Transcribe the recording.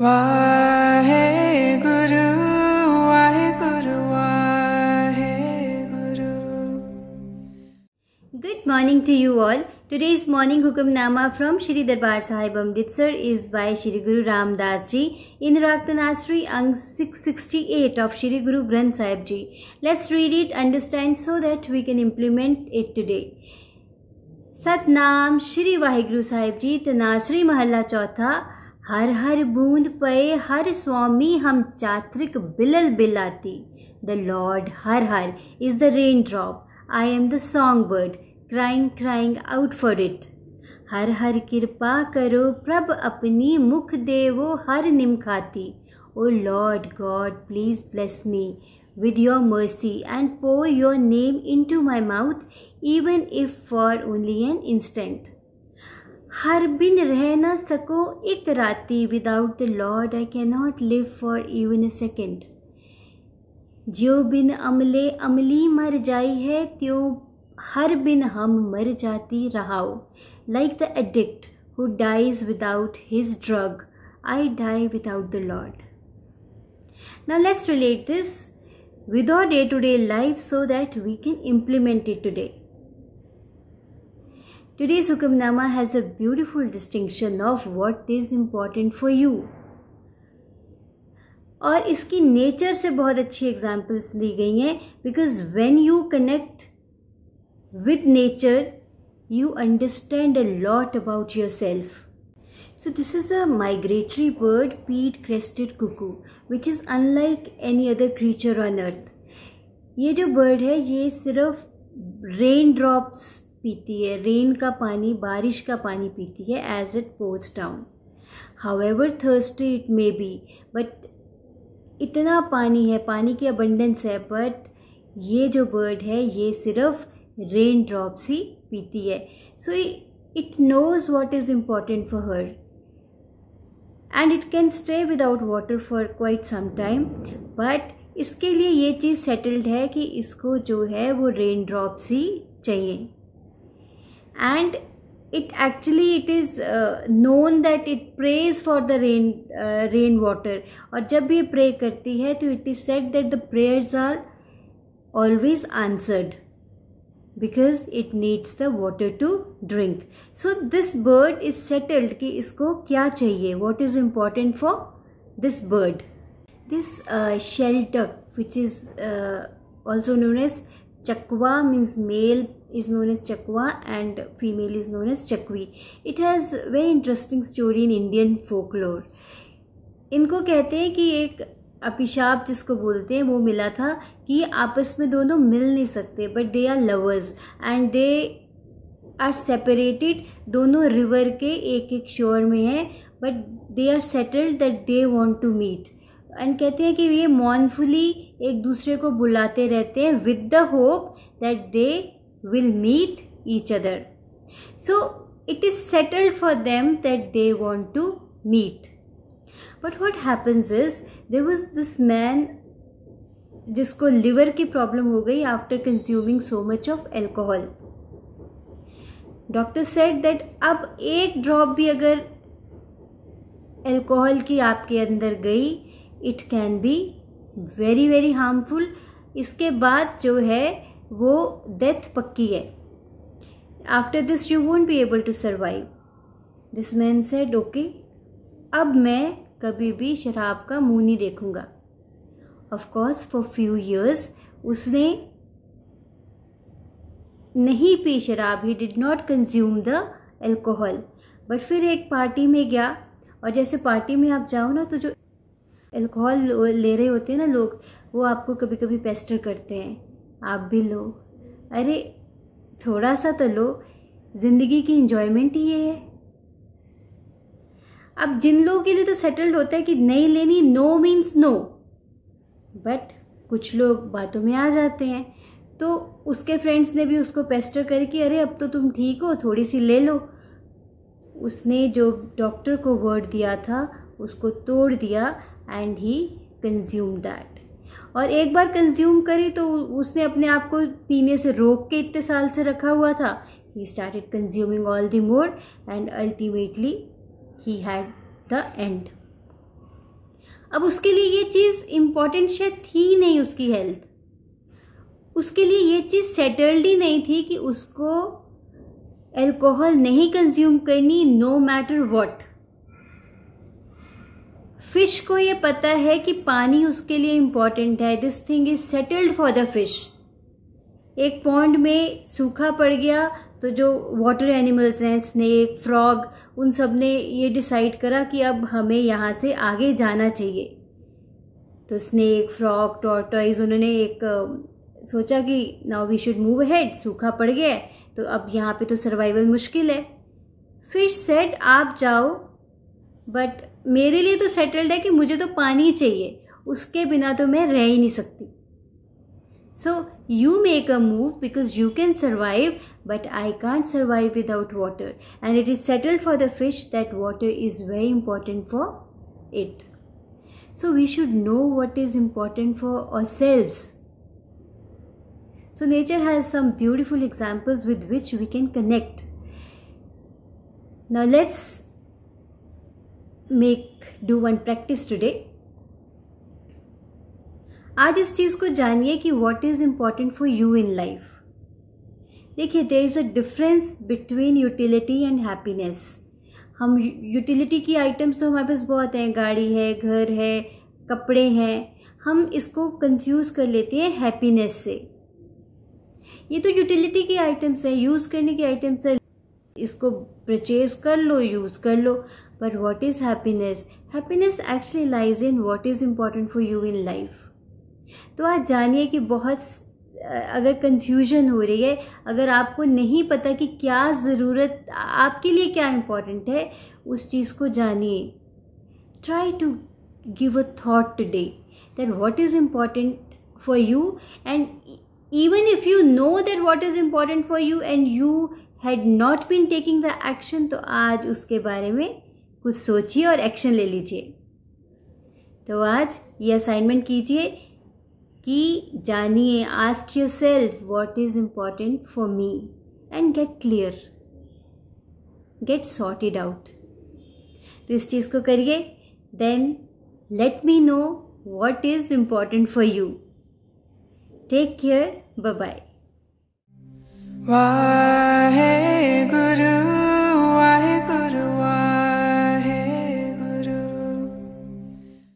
Wahe Waheguru Waheguru Waheguru good morning to you all Today's morning hukamnama from Shri Darbar Sahib Amritsar is by Shri Guru Ram Das Ji in Raktanasri Ang 668 of Shri Guru Granth Sahib Ji. Let's read it, understand so that we can implement it today. Satnam Shri Waheguru Sahib ji तनासरी महल्ला चौथा हर हर बूंद पे हर स्वामी हम चात्रिक बिलल बिलाती the lord Har Har is the rain drop I am the song bird crying crying out for it हर हर कृपा करो प्रभ अपनी मुख देवो हर निमखाती O lord God please bless me with your mercy and pour your name into my mouth even if for only an instant हर बिन रह ना सको एक राती without the lord I can not live for even a second ज्यो बिन अमले अमली मर जाई है त्यो हर बिन हम मर जाती रहाओ like the addict who dies without his drug I die without the lord now let's relate this with our day to day life so that we can implement it today today's hukamnama has a beautiful distinction of what is important for you और इसकी nature से बहुत अच्छी examples दी गई हैं because when you connect with nature you understand a lot about yourself so this is a migratory bird pied crested cuckoo which is unlike any other creature on earth ये जो bird है ये सिर्फ rain drops पीती है rain का पानी बारिश का पानी पीती है as it pours down ever thirsty it may be but इतना पानी है पानी की अबंडेंस है बट ये जो बर्ड है ये सिर्फ रेन ड्रॉप्स ही पीती है so it knows what is important for her and it can stay without water for quite some time but इसके लिए ये चीज़ सेटल्ड है कि इसको जो है वो रेन ड्रॉप्स ही चाहिए and it actually it is uh, known that it prays for the rain uh, rain water or जब pray करती है it is said that the prayers are always answered because it needs the water to drink so this bird is settled कि इसको क्या चाहिए what is important for this bird this uh, which is uh, also known as chakwa means male is known as Chakwa and female is known as Chakwi. It has very interesting story in Indian folklore. इनको कहते हैं कि एक अपिशाप जिसको बोलते हैं वो मिला था कि आपस में दोनों मिल नहीं सकते but they are lovers and they are separated दोनों रिवर के एक एक शोर में हैं but they are settled that they want to meet and कहते हैं कि ये मॉनफुली एक दूसरे को बुलाते रहते हैं with the hope that they will meet each other. So it is settled for them that they want to meet. But what happens is there was this man जिसको लिवर की प्रॉब्लम हो गई after consuming so much of alcohol doctor said that अब एक drop भी अगर alcohol की आपके अंदर गई it can be very very harmful इसके बाद जो है वो डेथ पक्की है after this you won't be able to survive this man said okay अब मैं कभी भी शराब का मुंह नहीं देखूंगा ऑफकोर्स फॉर फ्यू ईयर्स उसने नहीं पी शराब he did not consume the alcohol but फिर एक पार्टी में गया और जैसे पार्टी में आप जाओ ना तो जो एल्कोहल ले रहे होते हैं ना लोग वो आपको कभी कभी पेस्टर करते हैं आप भी लो अरे थोड़ा सा तो लो ज़िंदगी की इन्जॉयमेंट ही ये है अब जिन लोगों के लिए तो सेटल्ड होता है कि नहीं लेनी नो मीन्स नो बट कुछ लोग बातों में आ जाते हैं तो उसके फ्रेंड्स ने भी उसको पेस्टर करके अरे अब तो तुम ठीक हो थोड़ी सी ले लो उसने जो डॉक्टर को वर्ड दिया था उसको तोड़ दिया एंड ही कंज्यूम दैट और एक बार कंज्यूम करी तो उसने अपने आप को पीने से रोक के इतने साल से रखा हुआ था he started consuming all the more and ultimately he had the end अब उसके लिए ये चीज़ इम्पॉर्टेंट शायद थी ही नहीं उसकी हेल्थ उसके लिए ये चीज़ सेटल्ड ही नहीं थी कि उसको एल्कोहल नहीं कंज्यूम करनी नो मैटर वॉट फिश को ये पता है कि पानी उसके लिए इम्पॉर्टेंट है this thing is settled for the fish एक पॉन्ड में सूखा पड़ गया तो जो वाटर एनिमल्स हैं स्नेक फ्रॉग उन सब ने ये डिसाइड करा कि अब हमें यहाँ से आगे जाना चाहिए तो स्नेक फ्रॉग टॉर्टॉइज उन्होंने एक सोचा कि now we should move ahead सूखा पड़ गया है तो अब यहाँ पे तो सर्वाइवल मुश्किल है फिश सेट आप जाओ बट मेरे लिए तो सेटल्ड है कि मुझे तो पानी चाहिए उसके बिना तो मैं रह ही नहीं सकती so you make a move because you can survive but I can't survive without water and it is settled for the fish that water is very important for it so we should know what is important for ourselves so nature has some beautiful examples with which we can connect now let's make do one practice today आज इस चीज़ को जानिए कि what is important for you in life देखिए there is a difference between utility and happiness हम utility की items तो हमारे पास बहुत हैं गाड़ी है घर है कपड़े हैं हम इसको कंफ्यूज कर लेते हैं हैप्पीनेस से ये तो यूटिलिटी की आइटम्स हैं यूज़ करने की आइटम्स हैं इसको परचेज कर लो यूज़ कर लो But what is happiness? Happiness actually lies in what is important for you in life. तो आज जानिए कि बहुत अगर कंफ्यूजन हो रही है अगर आपको नहीं पता कि क्या ज़रूरत आपके लिए क्या इम्पोर्टेंट है उस चीज़ को जानिए try to give a thought today that what is important for you and even if you know that what is important for you and you had not been taking the action तो आज उसके बारे में कुछ सोचिए और action ले लीजिए तो आज ये असाइनमेंट कीजिए कि जानिए ask yourself what is important for me and get clear get sorted out तो इस चीज़ को करिए then let me know what is important for you take care bye bye गुरु